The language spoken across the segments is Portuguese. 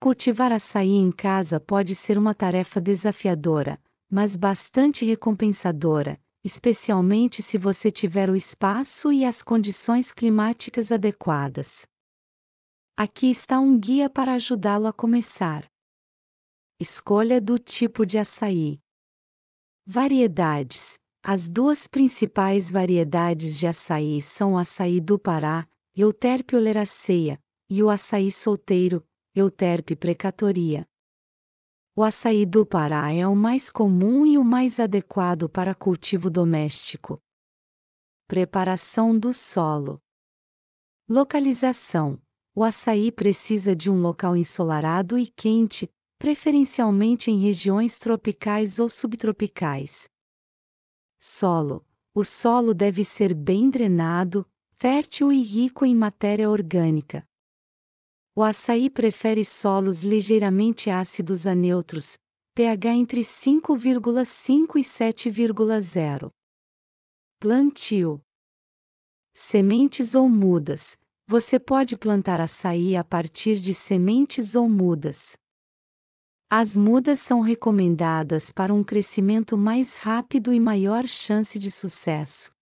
Cultivar açaí em casa pode ser uma tarefa desafiadora, mas bastante recompensadora, especialmente se você tiver o espaço e as condições climáticas adequadas. Aqui está um guia para ajudá-lo a começar. Escolha do tipo de açaí. Variedades: As duas principais variedades de açaí são o açaí do Pará, Euterpio leraceia, e o açaí solteiro, Euterpe precatoria. O açaí do Pará é o mais comum e o mais adequado para cultivo doméstico. Preparação do solo. Localização: O açaí precisa de um local ensolarado e quente, preferencialmente em regiões tropicais ou subtropicais. Solo: O solo deve ser bem drenado, fértil e rico em matéria orgânica. O açaí prefere solos ligeiramente ácidos a neutros, pH entre 5,5 e 7,0. Plantio: Sementes ou mudas. Você pode plantar açaí a partir de sementes ou mudas. As mudas são recomendadas para um crescimento mais rápido e maior chance de sucesso.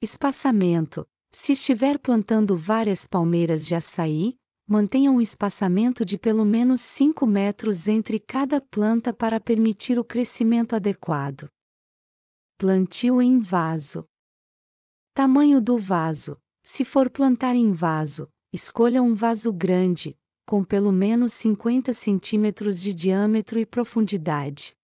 Espaçamento: Se estiver plantando várias palmeiras de açaí, mantenha um espaçamento de pelo menos 5 metros entre cada planta para permitir o crescimento adequado. Plantio em vaso. Tamanho do vaso. Se for plantar em vaso, escolha um vaso grande, com pelo menos 50 centímetros de diâmetro e profundidade.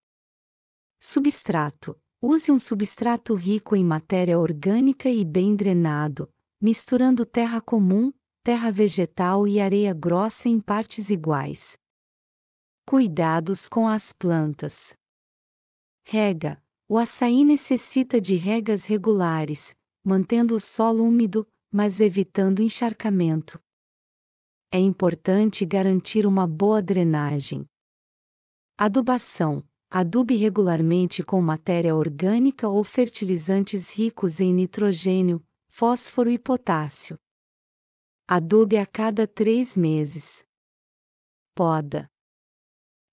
Substrato. Use um substrato rico em matéria orgânica e bem drenado, misturando terra comum, terra vegetal e areia grossa em partes iguais. Cuidados com as plantas. Rega. O açaí necessita de regas regulares, mantendo o solo úmido, mas evitando encharcamento. É importante garantir uma boa drenagem. Adubação. Adube regularmente com matéria orgânica ou fertilizantes ricos em nitrogênio, fósforo e potássio. Adube a cada três meses. Poda.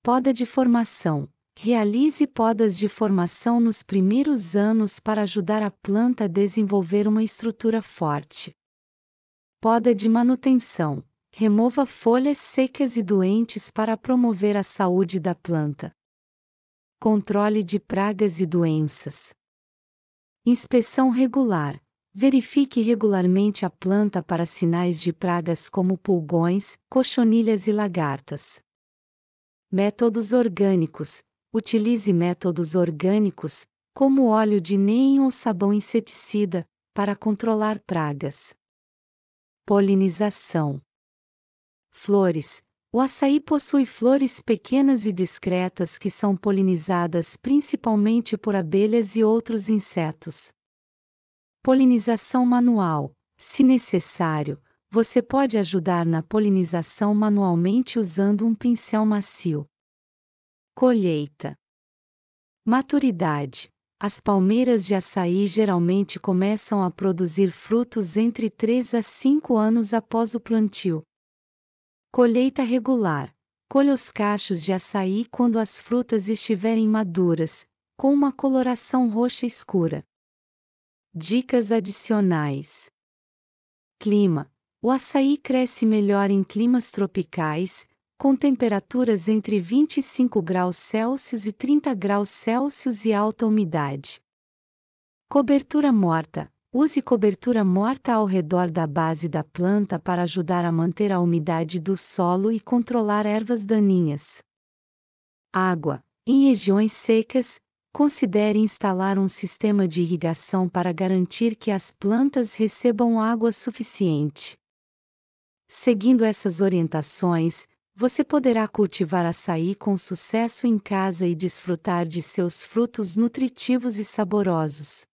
Poda de formação. Realize podas de formação nos primeiros anos para ajudar a planta a desenvolver uma estrutura forte. Poda de manutenção. Remova folhas secas e doentes para promover a saúde da planta. Controle de pragas e doenças. Inspeção regular. Verifique regularmente a planta para sinais de pragas como pulgões, cochonilhas e lagartas. Métodos orgânicos: Utilize métodos orgânicos, como óleo de neem ou sabão inseticida, para controlar pragas. Polinização: Flores: O açaí possui flores pequenas e discretas que são polinizadas principalmente por abelhas e outros insetos. Polinização manual. Se necessário, você pode ajudar na polinização manualmente usando um pincel macio. Colheita. Maturidade. As palmeiras de açaí geralmente começam a produzir frutos entre 3 a 5 anos após o plantio. Colheita regular. Colha os cachos de açaí quando as frutas estiverem maduras, com uma coloração roxa escura. Dicas adicionais: Clima: O açaí cresce melhor em climas tropicais, com temperaturas entre 25 graus Celsius e 30 graus Celsius e alta umidade. Cobertura morta: Use cobertura morta ao redor da base da planta para ajudar a manter a umidade do solo e controlar ervas daninhas. Água: Em regiões secas, considere instalar um sistema de irrigação para garantir que as plantas recebam água suficiente. Seguindo essas orientações, você poderá cultivar açaí com sucesso em casa e desfrutar de seus frutos nutritivos e saborosos.